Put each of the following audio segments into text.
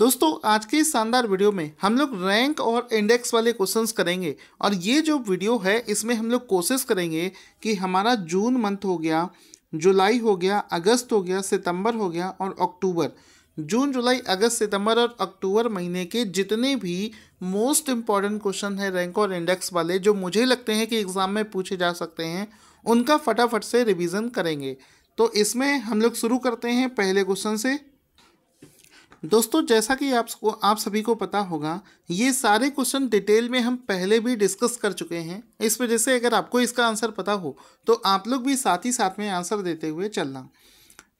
दोस्तों आज के इस शानदार वीडियो में हम लोग रैंक और इंडेक्स वाले क्वेश्चंस करेंगे और ये जो वीडियो है इसमें हम लोग कोशिश करेंगे कि हमारा जून मंथ हो गया जुलाई हो गया अगस्त हो गया सितंबर हो गया और अक्टूबर जून जुलाई अगस्त सितंबर और अक्टूबर महीने के जितने भी मोस्ट इम्पॉर्टेंट क्वेश्चन है रैंक और इंडेक्स वाले जो मुझे लगते हैं कि एग्ज़ाम में पूछे जा सकते हैं उनका फटाफट से रिविज़न करेंगे तो इसमें हम लोग शुरू करते हैं पहले क्वेश्चन से दोस्तों जैसा कि आप आप सभी को पता होगा ये सारे क्वेश्चन डिटेल में हम पहले भी डिस्कस कर चुके हैं इस वजह से अगर आपको इसका आंसर पता हो तो आप लोग भी साथ ही साथ में आंसर देते हुए चलना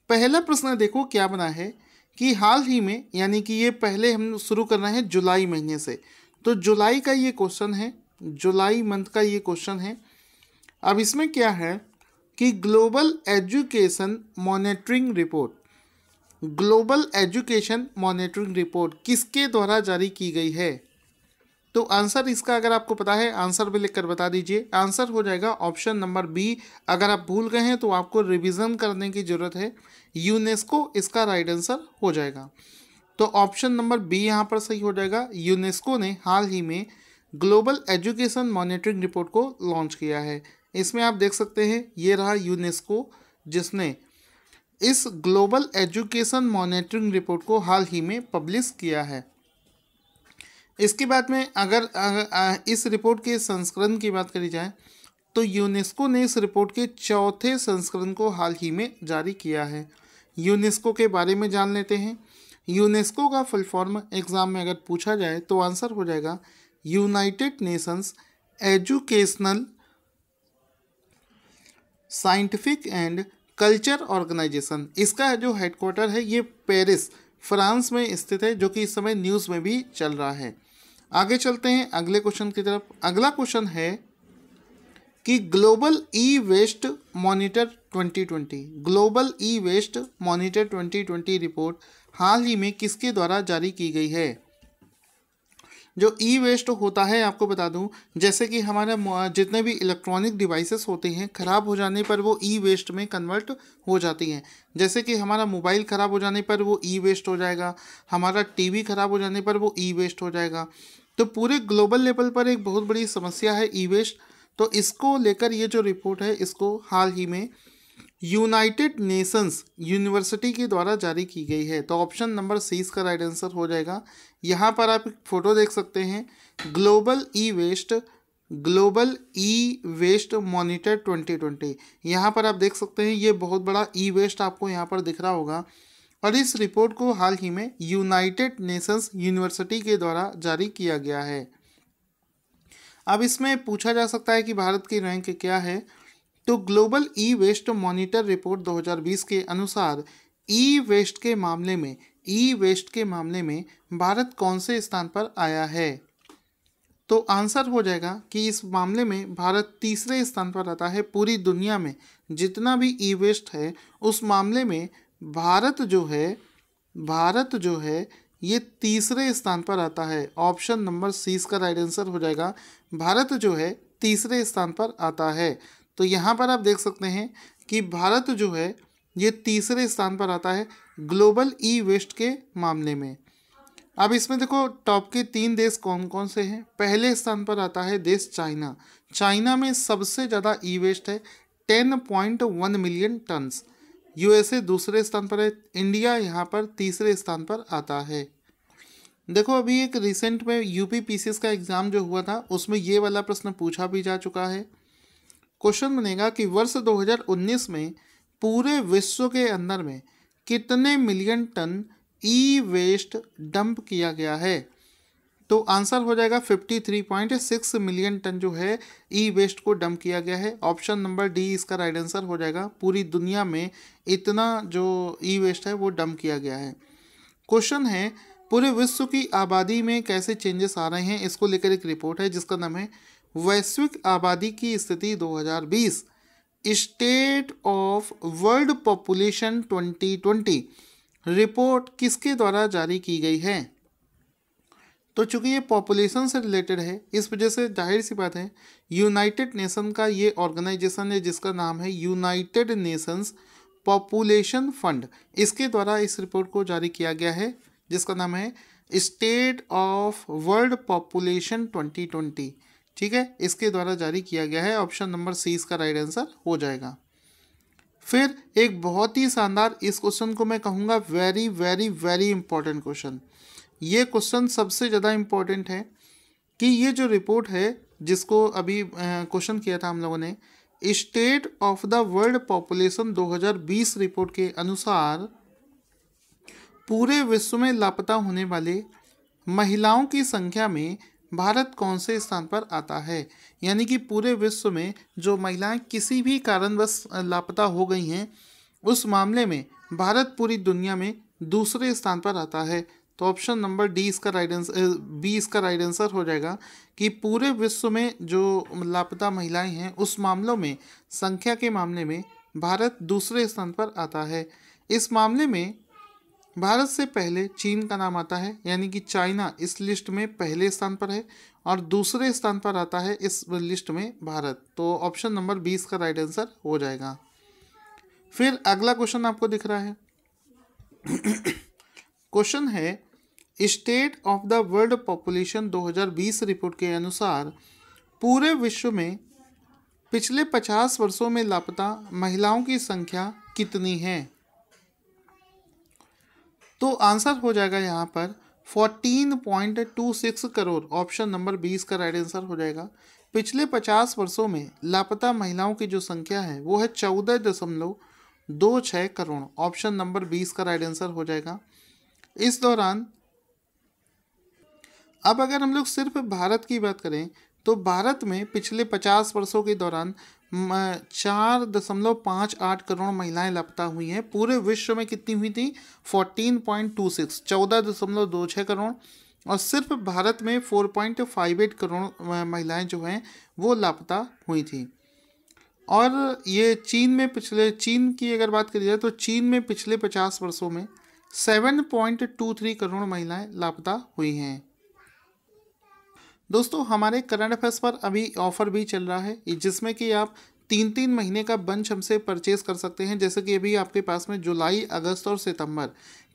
पहला प्रश्न देखो क्या बना है कि हाल ही में यानी कि ये पहले हम शुरू करना है जुलाई महीने से तो जुलाई का ये क्वेश्चन है जुलाई मंथ का ये क्वेश्चन है अब इसमें क्या है कि global education monitoring report global education monitoring report किसके द्वारा जारी की गई है तो आंसर इसका अगर आपको पता है आंसर भी लिखकर बता दीजिए आंसर हो जाएगा ऑप्शन नंबर बी अगर आप भूल गए हैं तो आपको रिविजन करने की ज़रूरत है यूनेस्को इसका राइट आंसर हो जाएगा तो ऑप्शन नंबर बी यहाँ पर सही हो जाएगा यूनेस्को ने हाल ही में ग्लोबल एजुकेशन मॉनिटरिंग रिपोर्ट को लॉन्च किया है इसमें आप देख सकते हैं ये रहा यूनेस्को जिसने इस ग्लोबल एजुकेशन मॉनिटरिंग रिपोर्ट को हाल ही में पब्लिश किया है इसके बाद में अगर, इस रिपोर्ट के संस्करण की बात करी जाए तो यूनेस्को ने इस रिपोर्ट के चौथे संस्करण को हाल ही में जारी किया है यूनेस्को के बारे में जान लेते हैं यूनेस्को का फुल फॉर्म एग्ज़ाम में अगर पूछा जाए तो आंसर हो जाएगा United Nations educational scientific and culture organisation इसका जो हेडक्वार्टर है ये पेरिस फ्रांस में स्थित है जो कि इस समय न्यूज़ में भी चल रहा है आगे चलते हैं अगले क्वेश्चन की तरफ अगला क्वेश्चन है कि global e waste monitor 2020 global e waste monitor 2020 report हाल ही में किसके द्वारा जारी की गई है जो ई वेस्ट तो होता है आपको बता दूं जैसे कि हमारे जितने भी इलेक्ट्रॉनिक डिवाइसेस होते हैं ख़राब हो जाने पर वो ई वेस्ट में कन्वर्ट हो जाती हैं जैसे कि हमारा मोबाइल ख़राब हो जाने पर वो ई वेस्ट हो जाएगा हमारा टीवी ख़राब हो जाने पर वो ई वेस्ट हो जाएगा तो पूरे ग्लोबल लेवल पर एक बहुत बड़ी समस्या है ई वेस्ट तो इसको लेकर ये जो रिपोर्ट है इसको हाल ही में यूनाइटेड नेशंस यूनिवर्सिटी के द्वारा जारी की गई है तो ऑप्शन नंबर सी इसका राइट आंसर हो जाएगा यहाँ पर आप एक फ़ोटो देख सकते हैं global e waste global e waste monitor 2020 यहाँ पर आप देख सकते हैं ये बहुत बड़ा ई वेस्ट आपको यहाँ पर दिख रहा होगा और इस रिपोर्ट को हाल ही में यूनाइटेड नेशंस यूनिवर्सिटी के द्वारा जारी किया गया है अब इसमें पूछा जा सकता है कि भारत की रैंक क्या है तो global e waste monitor report 2020 के अनुसार ई वेस्ट के मामले में ई वेस्ट के मामले में भारत कौन से स्थान पर आया है तो आंसर हो जाएगा कि इस मामले में भारत तीसरे स्थान पर आता है पूरी दुनिया में जितना भी ई वेस्ट है उस मामले में भारत जो है भारत जो है ये तीसरे स्थान पर आता है ऑप्शन नंबर सी इसका राइट आंसर हो जाएगा भारत जो है तीसरे स्थान पर आता है तो यहाँ पर आप देख सकते हैं कि भारत जो है ये तीसरे स्थान पर आता है ग्लोबल ई वेस्ट के मामले में अब इसमें देखो टॉप के तीन देश कौन कौन से हैं पहले स्थान पर आता है देश चाइना चाइना में सबसे ज़्यादा ई वेस्ट है ten point one million tons USA दूसरे स्थान पर है इंडिया यहाँ पर तीसरे स्थान पर आता है देखो अभी एक रिसेंट में यूपी पीसीएस का एग्ज़ाम जो हुआ था उसमें ये वाला प्रश्न पूछा भी जा चुका है क्वेश्चन बनेगा कि वर्ष 2019 में पूरे विश्व के अंदर में कितने million ton e waste dump किया गया है तो आंसर हो जाएगा 53.6 मिलियन टन जो है ई वेस्ट को डंप किया गया है ऑप्शन नंबर डी इसका राइट आंसर हो जाएगा पूरी दुनिया में इतना जो ई वेस्ट है वो डंप किया गया है क्वेश्चन है पूरे विश्व की आबादी में कैसे चेंजेस आ रहे हैं इसको लेकर एक रिपोर्ट है जिसका नाम है वैश्विक आबादी की स्थिति 2020 state of world population 2020 report किसके द्वारा जारी की गई है तो चूंकि ये पॉपुलेशन से रिलेटेड है इस वजह से जाहिर सी बात है यूनाइटेड नेशन का ये ऑर्गेनाइजेशन है जिसका नाम है यूनाइटेड नेशंस पॉपुलेशन फंड इसके द्वारा इस रिपोर्ट को जारी किया गया है जिसका नाम है स्टेट ऑफ वर्ल्ड पॉपुलेशन 2020 ठीक है इसके द्वारा जारी किया गया है ऑप्शन नंबर सी इसका राइट आंसर हो जाएगा फिर एक बहुत ही शानदार इस क्वेश्चन को मैं कहूँगा very very very important question ये क्वेश्चन सबसे ज़्यादा इम्पॉर्टेंट है कि ये जो रिपोर्ट है जिसको अभी क्वेश्चन किया था हम लोगों ने state of the world population 2020 report के अनुसार पूरे विश्व में लापता होने वाले महिलाओं की संख्या में भारत कौन से स्थान पर आता है यानी कि पूरे विश्व में जो महिलाएं किसी भी कारणवश लापता हो गई हैं उस मामले में भारत पूरी दुनिया में दूसरे स्थान पर आता है तो ऑप्शन नंबर डी इसका राइट आंसर बी इसका राइट आंसर हो जाएगा कि पूरे विश्व में जो लापता महिलाएं हैं उस मामलों में संख्या के मामले में भारत दूसरे स्थान पर आता है इस मामले में भारत से पहले चीन का नाम आता है यानी कि चाइना इस लिस्ट में पहले स्थान पर है और दूसरे स्थान पर आता है इस लिस्ट में भारत तो ऑप्शन नंबर बीस का राइट आंसर हो जाएगा फिर अगला क्वेश्चन आपको दिख रहा है क्वेश्चन है state of the world population 2020 report के अनुसार पूरे विश्व में पिछले 50 वर्षों में लापता महिलाओं की संख्या कितनी है तो आंसर हो जाएगा यहाँ पर fourteen point two six crore option number बीस का राइट आंसर हो जाएगा पिछले पचास वर्षों में लापता महिलाओं की जो संख्या है वो है चौदह दशमलव दो छः करोड़ ऑप्शन नंबर बीस का राइट आंसर हो जाएगा इस दौरान अब अगर हम लोग सिर्फ भारत की बात करें तो भारत में पिछले पचास वर्षों के दौरान चार दशमलव पाँच आठ करोड़ महिलाएं लापता हुई हैं पूरे विश्व में कितनी हुई थी फोर्टीन पॉइंट टू सिक्स चौदह दशमलव दो छः करोड़ और सिर्फ भारत में four point five eight crore महिलाएं जो हैं वो लापता हुई थी और ये चीन में पिछले चीन की अगर बात करी जाए तो चीन में पिछले पचास वर्षों में seven point two three crore महिलाएं लापता हुई हैं दोस्तों हमारे करंट अफेयर्स पर अभी ऑफर भी चल रहा है जिसमें कि आप तीन तीन महीने का बंच हमसे परचेज कर सकते हैं जैसे कि अभी आपके पास में जुलाई अगस्त और सितंबर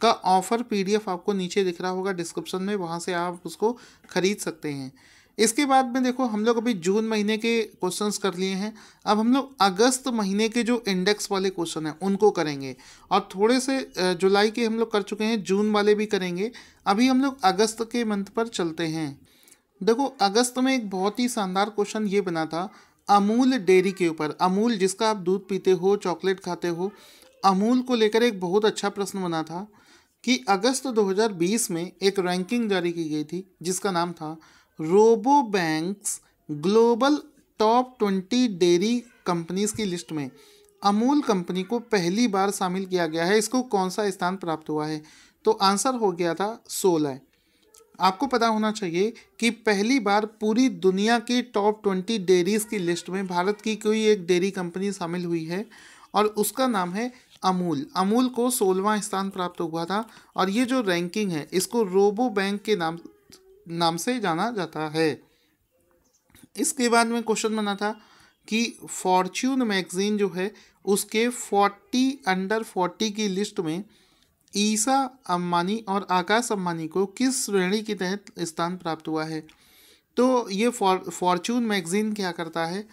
का ऑफ़र पीडीएफ आपको नीचे दिख रहा होगा डिस्क्रिप्शन में वहाँ से आप उसको ख़रीद सकते हैं इसके बाद में देखो हम लोग अभी जून महीने के क्वेश्चंस कर लिए हैं अब हम लोग अगस्त महीने के जो इंडेक्स वाले क्वेश्चन हैं उनको करेंगे और थोड़े से जुलाई के हम लोग कर चुके हैं जून वाले भी करेंगे अभी हम लोग अगस्त के मंथ पर चलते हैं देखो अगस्त में एक बहुत ही शानदार क्वेश्चन ये बना था अमूल डेयरी के ऊपर अमूल जिसका आप दूध पीते हो चॉकलेट खाते हो अमूल को लेकर एक बहुत अच्छा प्रश्न बना था कि अगस्त 2020 में एक रैंकिंग जारी की गई थी जिसका नाम था Rabo banks global top twenty dairy companies की लिस्ट में अमूल कंपनी को पहली बार शामिल किया गया है इसको कौन सा स्थान प्राप्त हुआ है तो आंसर हो गया था सोलह आपको पता होना चाहिए कि पहली बार पूरी दुनिया की टॉप ट्वेंटी डेयरीज़ की लिस्ट में भारत की कोई एक डेयरी कंपनी शामिल हुई है और उसका नाम है अमूल अमूल को सोलवा स्थान प्राप्त हुआ था और ये जो रैंकिंग है इसको रोबो बैंक के नाम नाम से जाना जाता है इसके बाद में क्वेश्चन बना था कि फॉर्च्यून मैगज़ीन जो है उसके फोर्टी अंडर फोर्टी की लिस्ट में ईसा अम्बानी और आकाश अम्बानी को किस श्रेणी के तहत स्थान प्राप्त हुआ है तो ये फॉर्चून मैगज़ीन क्या करता है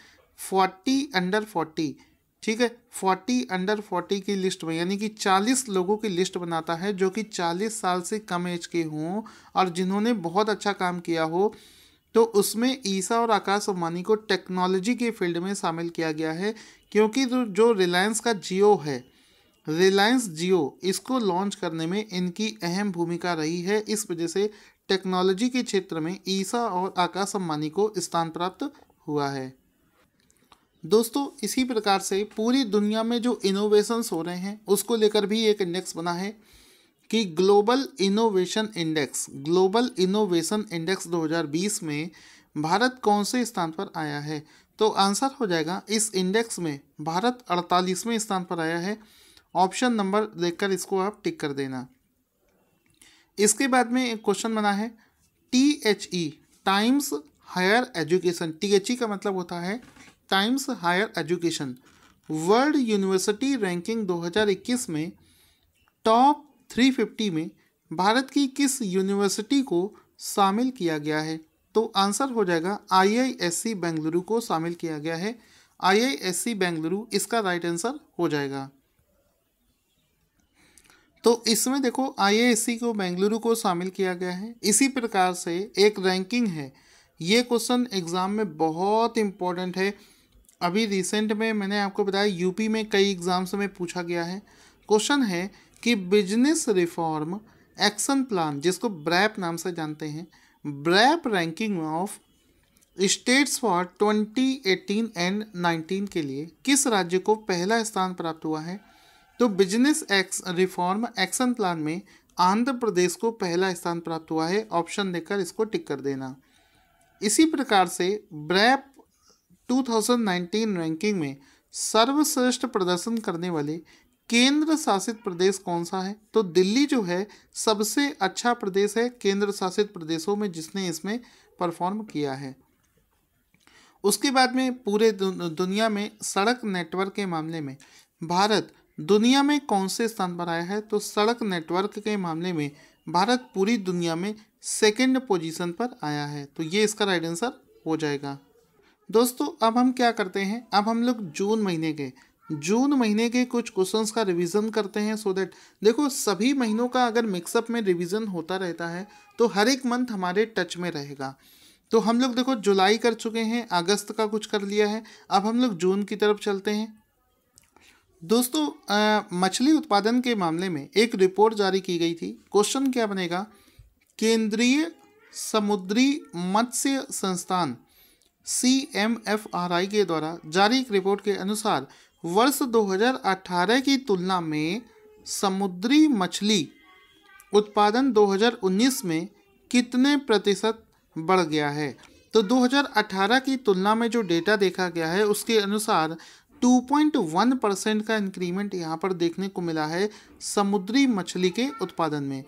फोर्टी अंडर फोर्टी ठीक है फोर्टी अंडर फोर्टी की लिस्ट में यानी कि चालीस लोगों की लिस्ट बनाता है जो कि चालीस साल से कम एज के हों और जिन्होंने बहुत अच्छा काम किया हो तो उसमें ईसा और आकाश अम्बानी को टेक्नोलॉजी के फील्ड में शामिल किया गया है क्योंकि जो रिलायंस का जियो है रिलायंस जियो इसको लॉन्च करने में इनकी अहम भूमिका रही है इस वजह से टेक्नोलॉजी के क्षेत्र में ईसा और आकाश अम्बानी को स्थान प्राप्त हुआ है दोस्तों इसी प्रकार से पूरी दुनिया में जो इनोवेशंस हो रहे हैं उसको लेकर भी एक इंडेक्स बना है कि global innovation index global innovation index 2020 में भारत कौन से स्थान पर आया है तो आंसर हो जाएगा इस इंडेक्स में भारत अड़तालीसवें स्थान पर आया है ऑप्शन नंबर देखकर इसको आप टिक कर देना इसके बाद में एक क्वेश्चन बना है T H E Times Higher Education T H E का मतलब होता है Times Higher Education World University Ranking 2021 में टॉप 350 में भारत की किस यूनिवर्सिटी को शामिल किया गया है तो आंसर हो जाएगा आईआईएससी बेंगलुरु को शामिल किया गया है आईआईएससी बेंगलुरु इसका राइट आंसर हो जाएगा तो इसमें देखो आई को बेंगलुरु को शामिल किया गया है इसी प्रकार से एक रैंकिंग है ये क्वेश्चन एग्ज़ाम में बहुत इम्पोर्टेंट है अभी रिसेंट में मैंने आपको बताया यूपी में कई एग्ज़ाम्स में पूछा गया है क्वेश्चन है कि बिजनेस रिफॉर्म एक्शन प्लान जिसको ब्रैप नाम से जानते हैं BRAP ranking of states for 2018 and 19 के लिए किस राज्य को पहला स्थान प्राप्त हुआ है तो business x reform action plan में आंध्र प्रदेश को पहला स्थान प्राप्त हुआ है ऑप्शन देकर इसको टिक कर देना इसी प्रकार से ब्रैप 2019 रैंकिंग में सर्वश्रेष्ठ प्रदर्शन करने वाले केंद्र शासित प्रदेश कौन सा है तो दिल्ली जो है सबसे अच्छा प्रदेश है केंद्र शासित प्रदेशों में जिसने इसमें परफॉर्म किया है उसके बाद में पूरे दुनिया में सड़क नेटवर्क के मामले में भारत दुनिया में कौन से स्थान पर आया है तो सड़क नेटवर्क के मामले में भारत पूरी दुनिया में सेकेंड पोजिशन पर आया है तो ये इसका राइट आंसर हो जाएगा दोस्तों अब हम क्या करते हैं अब हम लोग जून महीने के जून महीने के कुछ क्वेश्चंस का रिवीजन करते हैं सो so दैट देखो सभी महीनों का अगर मिक्सअप में रिवीजन होता रहता है तो हर एक मंथ हमारे टच में रहेगा तो हम लोग देखो जुलाई कर चुके हैं अगस्त का कुछ कर लिया है अब हम लोग जून की तरफ चलते हैं दोस्तों मछली उत्पादन के मामले में एक रिपोर्ट जारी की गई थी क्वेश्चन क्या बनेगा केंद्रीय समुद्री मत्स्य संस्थान C M F R I के द्वारा जारी एक रिपोर्ट के अनुसार वर्ष 2018 की तुलना में समुद्री मछली उत्पादन 2019 में कितने प्रतिशत बढ़ गया है तो 2018 की तुलना में जो डेटा देखा गया है उसके अनुसार 2.1 परसेंट का इंक्रीमेंट यहाँ पर देखने को मिला है समुद्री मछली के उत्पादन में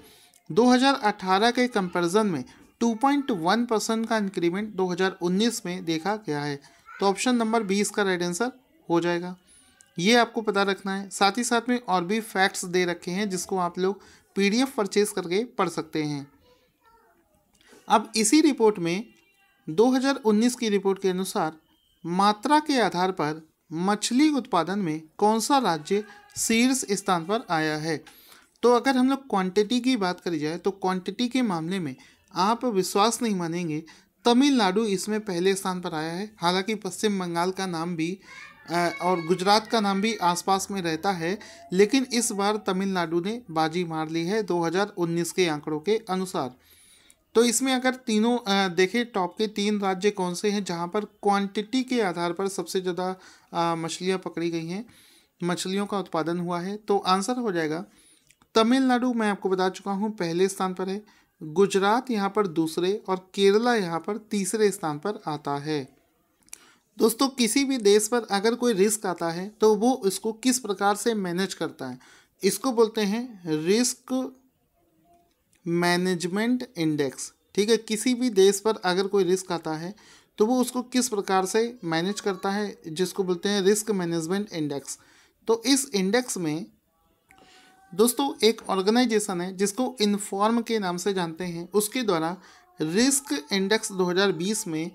2018 के कंपैरिजन में 2.1 परसेंट का इंक्रीमेंट 2019 में देखा गया है तो ऑप्शन नंबर बी इसका राइट आंसर हो जाएगा ये आपको पता रखना है साथ ही साथ में और भी फैक्ट्स दे रखे हैं जिसको आप लोग पीडीएफ परचेज करके पढ़ सकते हैं अब इसी रिपोर्ट में 2019 की रिपोर्ट के अनुसार मात्रा के आधार पर मछली उत्पादन में कौन सा राज्य शीर्ष स्थान पर आया है तो अगर हम लोग क्वांटिटी की बात करी जाए तो क्वांटिटी के मामले में आप विश्वास नहीं मानेंगे तमिलनाडु इसमें पहले स्थान पर आया है हालांकि पश्चिम बंगाल का नाम भी और गुजरात का नाम भी आसपास में रहता है लेकिन इस बार तमिलनाडु ने बाजी मार ली है 2019 के आंकड़ों के अनुसार तो इसमें अगर तीनों देखें टॉप के तीन राज्य कौन से हैं जहाँ पर क्वांटिटी के आधार पर सबसे ज़्यादा मछलियाँ पकड़ी गई हैं मछलियों का उत्पादन हुआ है तो आंसर हो जाएगा तमिलनाडु मैं आपको बता चुका हूँ पहले स्थान पर है गुजरात यहाँ पर दूसरे और केरला यहाँ पर तीसरे स्थान पर आता है दोस्तों किसी भी देश पर अगर कोई रिस्क आता है तो वो इसको किस प्रकार से मैनेज करता है इसको बोलते हैं रिस्क मैनेजमेंट इंडेक्स ठीक है किसी भी देश पर अगर कोई रिस्क आता है तो वो उसको किस प्रकार से मैनेज करता है जिसको बोलते हैं रिस्क मैनेजमेंट इंडेक्स तो इस इंडेक्स में दोस्तों एक ऑर्गेनाइजेशन है जिसको इनफॉर्म के नाम से जानते हैं उसके द्वारा रिस्क इंडेक्स 2020 में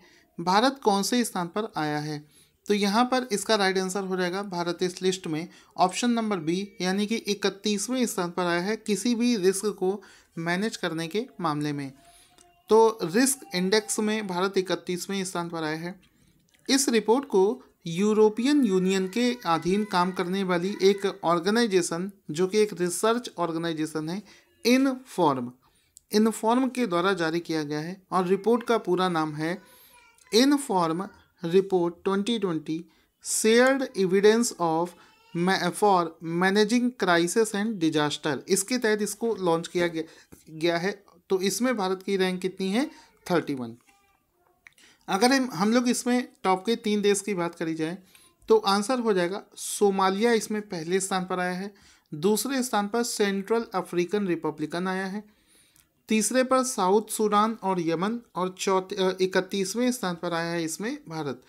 भारत कौन से स्थान पर आया है तो यहाँ पर इसका राइट आंसर हो जाएगा भारत इस लिस्ट में ऑप्शन नंबर बी यानी कि इकतीसवें स्थान पर आया है किसी भी रिस्क को मैनेज करने के मामले में तो रिस्क इंडेक्स में भारत इकतीसवें स्थान पर आया है इस रिपोर्ट को यूरोपियन यूनियन के अधीन काम करने वाली एक ऑर्गेनाइजेशन जो कि एक रिसर्च ऑर्गेनाइजेशन है इन फॉर्म इन फॉर्म के द्वारा जारी किया गया है और रिपोर्ट का पूरा नाम है in form Report 2020 shared evidence of for managing crisis and disaster इसके तहत इसको लॉन्च किया गया, गया है तो इसमें भारत की रैंक कितनी है थर्टी वन अगर हम लोग इसमें टॉप के तीन देश की बात करी जाए तो आंसर हो जाएगा सोमालिया इसमें पहले स्थान पर आया है दूसरे स्थान पर सेंट्रल अफ्रीकन रिपब्लिकन आया है तीसरे पर साउथ सूडान और यमन और चौथे इकतीसवें स्थान पर आया है इसमें भारत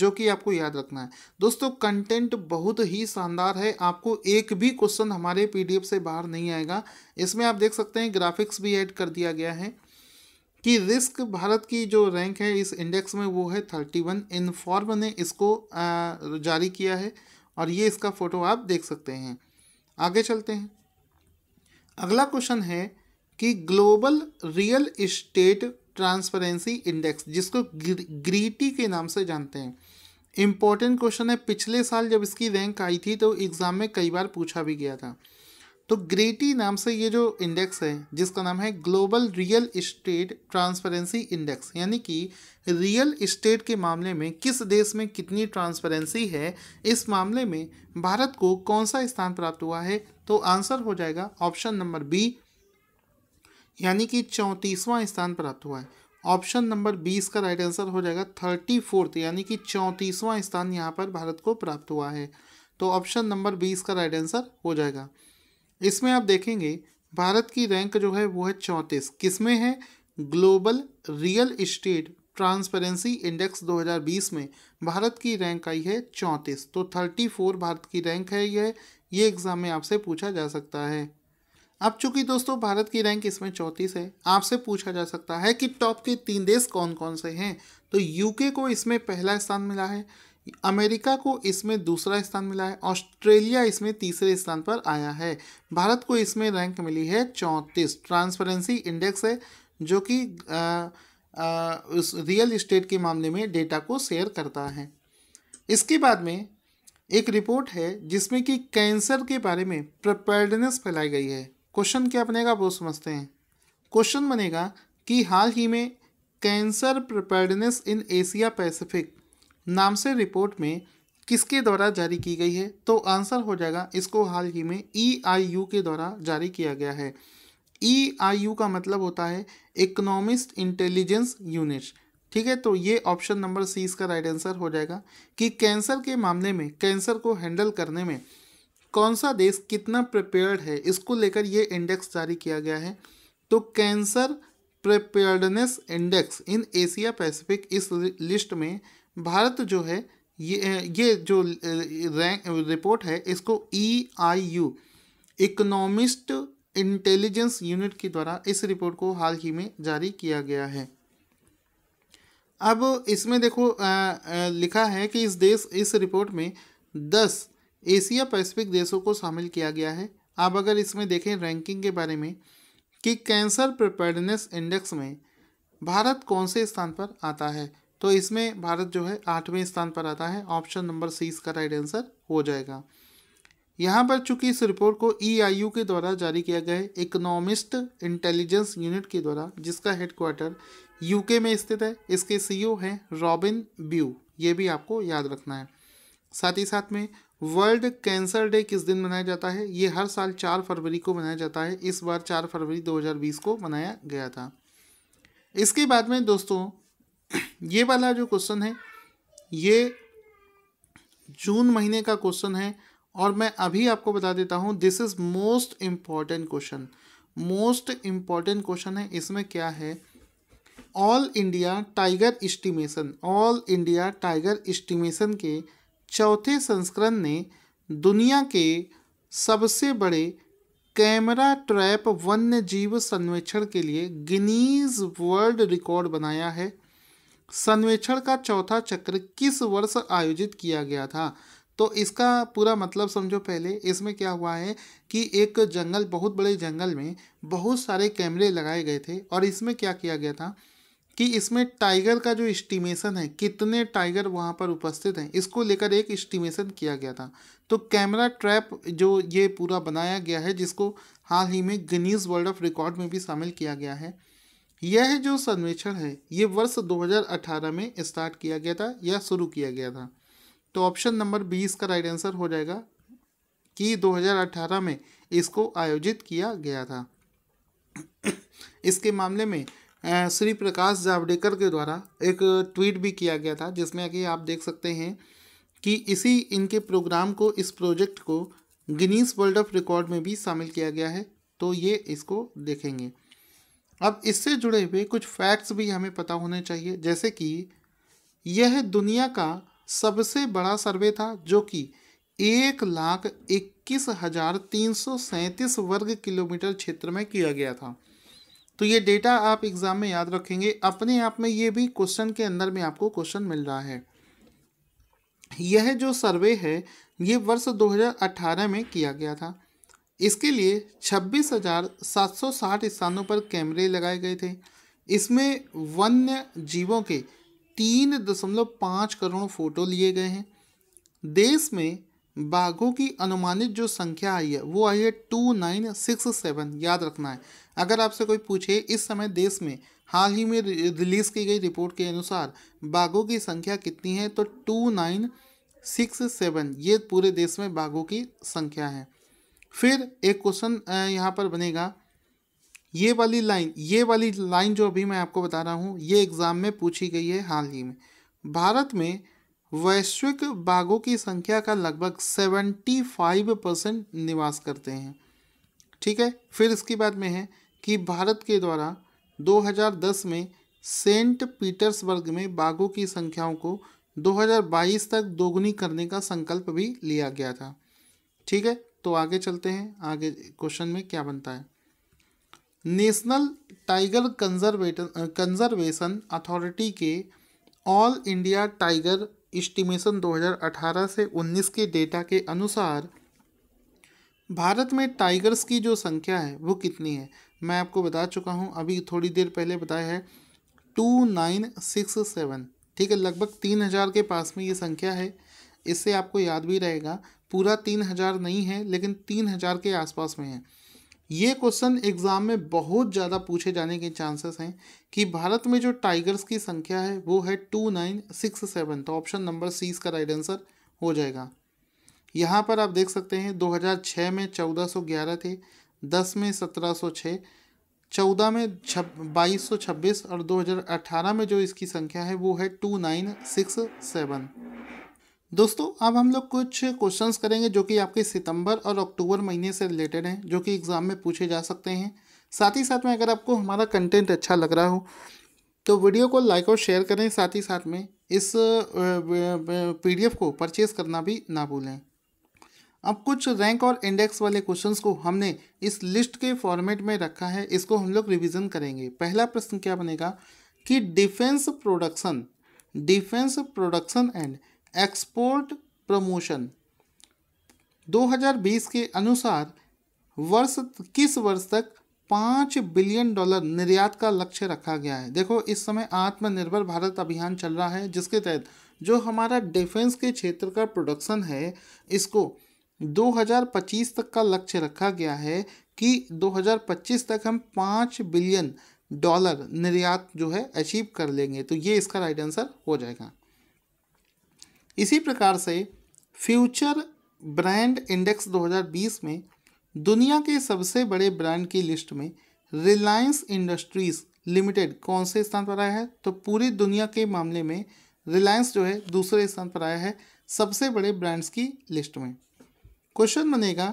जो कि आपको याद रखना है दोस्तों कंटेंट बहुत ही शानदार है आपको एक भी क्वेश्चन हमारे पीडीएफ से बाहर नहीं आएगा इसमें आप देख सकते हैं ग्राफिक्स भी ऐड कर दिया गया है कि रिस्क भारत की जो रैंक है इस इंडेक्स में वो है थर्टी वन इनफॉर्म ने इसको जारी किया है और ये इसका फ़ोटो आप देख सकते हैं आगे चलते हैं अगला क्वेश्चन है कि global real estate transparency index जिसको ग्रीटी के नाम से जानते हैं इम्पॉर्टेंट क्वेश्चन है पिछले साल जब इसकी रैंक आई थी तो एग्ज़ाम में कई बार पूछा भी गया था तो ग्रेटी नाम से ये जो इंडेक्स है जिसका नाम है global real estate transparency index यानी कि रियल इस्टेट के मामले में किस देश में कितनी ट्रांसपेरेंसी है इस मामले में भारत को कौन सा स्थान प्राप्त हुआ है तो आंसर हो जाएगा ऑप्शन नंबर बी यानी कि चौंतीसवां स्थान प्राप्त हुआ है ऑप्शन नंबर बीस का राइट आंसर हो जाएगा थर्टी फोर्थ यानी कि चौंतीसवां स्थान यहाँ पर भारत को प्राप्त हुआ है तो ऑप्शन नंबर बीस का राइट आंसर हो जाएगा इसमें आप देखेंगे भारत की रैंक जो है वो है चौंतीस किसमें है global real estate transparency index 2020 में भारत की रैंक आई है चौंतीस तो थर्टी फोर भारत की रैंक है यह ये एग्ज़ाम में आपसे पूछा जा सकता है अब चूंकि दोस्तों भारत की रैंक इसमें चौंतीस है आपसे पूछा जा सकता है कि टॉप के तीन देश कौन कौन से हैं तो यूके को इसमें पहला स्थान मिला है अमेरिका को इसमें दूसरा स्थान मिला है ऑस्ट्रेलिया इसमें तीसरे स्थान पर आया है भारत को इसमें रैंक मिली है चौंतीस ट्रांसपेरेंसी इंडेक्स है जो कि उस रियल इस्टेट के मामले में डेटा को शेयर करता है इसके बाद में एक रिपोर्ट है जिसमें कि कैंसर के बारे में प्रिपेयर्डनेस फैलाई गई है क्वेश्चन क्या बनेगा वो समझते हैं क्वेश्चन बनेगा कि हाल ही में cancer preparedness in Asia Pacific नाम से रिपोर्ट में किसके द्वारा जारी की गई है तो आंसर हो जाएगा इसको हाल ही में ई आई यू के द्वारा जारी किया गया है ई आई यू का मतलब होता है इकोनॉमिस्ट इंटेलिजेंस यूनिट ठीक है तो ये ऑप्शन नंबर सी इसका राइट आंसर हो जाएगा कि कैंसर के मामले में कैंसर को हैंडल करने में कौन सा देश कितना प्रिपेयर्ड है इसको लेकर ये इंडेक्स जारी किया गया है तो cancer preparedness index in Asia Pacific इस लिस्ट में भारत जो है ये ये जो रैंक रिपोर्ट है इसको E I U Economist Intelligence Unit के द्वारा इस रिपोर्ट को हाल ही में जारी किया गया है अब इसमें देखो आ, आ, लिखा है कि इस देश इस रिपोर्ट में दस एशिया पैसिफिक देशों को शामिल किया गया है आप अगर इसमें देखें रैंकिंग के बारे में कि कैंसर प्रिपेडनेस इंडेक्स में भारत कौन से स्थान पर आता है तो इसमें भारत जो है आठवें स्थान पर आता है ऑप्शन नंबर सी इसका राइट आंसर हो जाएगा यहाँ पर चूंकि इस रिपोर्ट को ई e के द्वारा जारी किया गया है इकोनॉमिस्ट इंटेलिजेंस यूनिट के द्वारा जिसका हेडक्वार्टर यूके में स्थित है इसके सीईओ e हैं रॉबिन ब्यू ये भी आपको याद रखना है साथ ही साथ में वर्ल्ड कैंसर डे किस दिन मनाया जाता है ये हर साल चार फरवरी को मनाया जाता है इस बार चार फरवरी 2020 को मनाया गया था इसके बाद में दोस्तों ये वाला जो क्वेश्चन है ये जून महीने का क्वेश्चन है और मैं अभी आपको बता देता हूँ this is most important question most important question है इसमें क्या है all India tiger estimation all India tiger estimation के चौथे संस्करण ने दुनिया के सबसे बड़े कैमरा ट्रैप वन्य जीव संवेक्षण के लिए गिनीज वर्ल्ड रिकॉर्ड बनाया है संवेक्षण का चौथा चक्र किस वर्ष आयोजित किया गया था तो इसका पूरा मतलब समझो पहले इसमें क्या हुआ है कि एक जंगल बहुत बड़े जंगल में बहुत सारे कैमरे लगाए गए थे और इसमें क्या किया गया था कि इसमें टाइगर का जो इस्टीमेशन है कितने टाइगर वहाँ पर उपस्थित हैं इसको लेकर एक इस्टीमेशन किया गया था तो कैमरा ट्रैप जो ये पूरा बनाया गया है जिसको हाल ही में गनीज़ वर्ल्ड ऑफ रिकॉर्ड में भी शामिल किया गया है यह जो सर्वेक्षण है ये वर्ष 2018 में स्टार्ट किया गया था या शुरू किया गया था तो ऑप्शन नंबर बीस का राइट आंसर हो जाएगा कि 2018 में इसको आयोजित किया गया था इसके मामले में श्री प्रकाश जावड़ेकर के द्वारा एक ट्वीट भी किया गया था जिसमें कि आप देख सकते हैं कि इसी इनके प्रोग्राम को इस प्रोजेक्ट को गिनीस वर्ल्ड ऑफ रिकॉर्ड में भी शामिल किया गया है तो ये इसको देखेंगे अब इससे जुड़े हुए कुछ फैक्ट्स भी हमें पता होने चाहिए जैसे कि यह दुनिया का सबसे बड़ा सर्वे था जो कि एक लाख इक्कीस हज़ार तीन सौ सैंतीस वर्ग किलोमीटर क्षेत्र में किया गया था तो ये डेटा आप एग्ज़ाम में याद रखेंगे अपने आप में ये भी क्वेश्चन के अंदर में आपको क्वेश्चन मिल रहा है यह जो सर्वे है ये वर्ष 2018 में किया गया था इसके लिए 26,760 स्थानों पर कैमरे लगाए गए थे इसमें वन्य जीवों के तीन दशमलव पाँच करोड़ फोटो लिए गए हैं देश में बाघों की अनुमानित जो संख्या आई है वो आई है टू नाइन सिक्स सेवन याद रखना है अगर आपसे कोई पूछे इस समय देश में हाल ही में रिलीज़ की गई रिपोर्ट के अनुसार बाघों की संख्या कितनी है तो टू नाइन सिक्स सेवन ये पूरे देश में बाघों की संख्या है फिर एक क्वेश्चन यहाँ पर बनेगा ये वाली लाइन ये वाली लाइन जो अभी मैं आपको बता रहा हूँ ये एग्ज़ाम में पूछी गई है हाल ही में भारत में वैश्विक बाघों की संख्या का लगभग सेवेंटी फाइव परसेंट निवास करते हैं ठीक है फिर इसके बाद में है कि भारत के द्वारा 2010 में सेंट पीटर्सबर्ग में बाघों की संख्याओं को 2022 तक दोगुनी करने का संकल्प भी लिया गया था ठीक है तो आगे चलते हैं आगे क्वेश्चन में क्या बनता है national tiger conservation conservation authority के ऑल इंडिया टाइगर इस्टीमेशन 2018 से 19 के डेटा के अनुसार भारत में टाइगर्स की जो संख्या है वो कितनी है मैं आपको बता चुका हूँ अभी थोड़ी देर पहले बताया है टू नाइन सिक्स सेवन ठीक है लगभग तीन हज़ार के पास में ये संख्या है इससे आपको याद भी रहेगा पूरा तीन हज़ार नहीं है लेकिन तीन हज़ार के आसपास में है ये क्वेश्चन एग्ज़ाम में बहुत ज़्यादा पूछे जाने के चांसेस हैं कि भारत में जो टाइगर्स की संख्या है वो है टू नाइन सिक्स सेवन तो ऑप्शन नंबर सी इसका राइट आंसर हो जाएगा यहाँ पर आप देख सकते हैं 2006 में 1411 थे 10 में 1706 14 में छब बाईस और 2018 में जो इसकी संख्या है वो है टू नाइन सिक्स सेवन दोस्तों अब हम लोग कुछ क्वेश्चंस करेंगे जो कि आपके सितंबर और अक्टूबर महीने से रिलेटेड हैं जो कि एग्ज़ाम में पूछे जा सकते हैं साथ ही साथ में अगर आपको हमारा कंटेंट अच्छा लग रहा हो तो वीडियो को लाइक और शेयर करें साथ ही साथ में इस पीडीएफ को परचेज़ करना भी ना भूलें अब कुछ रैंक और इंडेक्स वाले क्वेश्चंस को हमने इस लिस्ट के फॉर्मेट में रखा है इसको हम लोग रिविज़न करेंगे पहला प्रश्न क्या बनेगा कि defence production defence production and export promotion 2020 के अनुसार वर्ष किस वर्ष तक पाँच बिलियन डॉलर निर्यात का लक्ष्य रखा गया है देखो इस समय आत्मनिर्भर भारत अभियान चल रहा है जिसके तहत जो हमारा डिफेंस के क्षेत्र का प्रोडक्शन है इसको 2025 तक का लक्ष्य रखा गया है कि 2025 तक हम पाँच बिलियन डॉलर निर्यात जो है अचीव कर लेंगे तो ये इसका राइट आंसर हो जाएगा इसी प्रकार से फ्यूचर ब्रांड इंडेक्स 2020 में दुनिया के सबसे बड़े ब्रांड की लिस्ट में रिलायंस इंडस्ट्रीज़ लिमिटेड कौन से स्थान पर आया है तो पूरी दुनिया के मामले में रिलायंस जो है दूसरे स्थान पर आया है सबसे बड़े ब्रांड्स की लिस्ट में क्वेश्चन बनेगा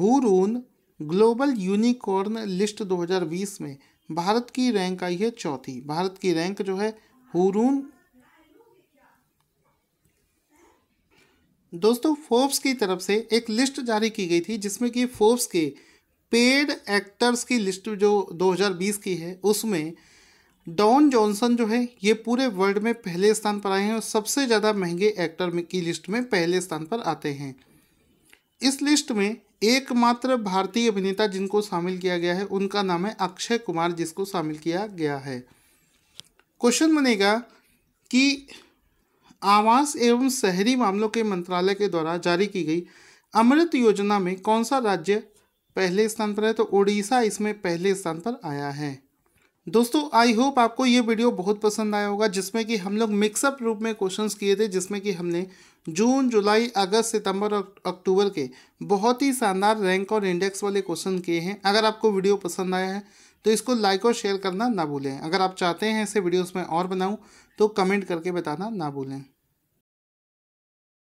हुरून ग्लोबल यूनिकॉर्न लिस्ट 2020 में भारत की रैंक आई है चौथी भारत की रैंक जो है हुरून दोस्तों फोर्ब्स की तरफ से एक लिस्ट जारी की गई थी जिसमें कि फोर्ब्स के पेड एक्टर्स की लिस्ट जो 2020 की है उसमें डॉन जॉनसन जो है ये पूरे वर्ल्ड में पहले स्थान पर आए हैं और सबसे ज़्यादा महंगे एक्टर की लिस्ट में पहले स्थान पर आते हैं इस लिस्ट में एकमात्र भारतीय अभिनेता जिनको शामिल किया गया है उनका नाम है अक्षय कुमार जिसको शामिल किया गया है क्वेश्चन बनेगा कि आवास एवं शहरी मामलों के मंत्रालय के द्वारा जारी की गई अमृत योजना में कौन सा राज्य पहले स्थान पर है तो उड़ीसा इसमें पहले स्थान पर आया है दोस्तों आई होप आपको ये वीडियो बहुत पसंद आया होगा जिसमें कि हम लोग मिक्सअप रूप में क्वेश्चंस किए थे जिसमें कि हमने जून जुलाई अगस्त सितंबर और अक्टूबर के बहुत ही शानदार रैंक और इंडेक्स वाले क्वेश्चन किए हैं अगर आपको वीडियो पसंद आया है तो इसको लाइक और शेयर करना ना भूलें अगर आप चाहते हैं ऐसे वीडियोज़ में और बनाऊँ तो कमेंट करके बताना ना भूलें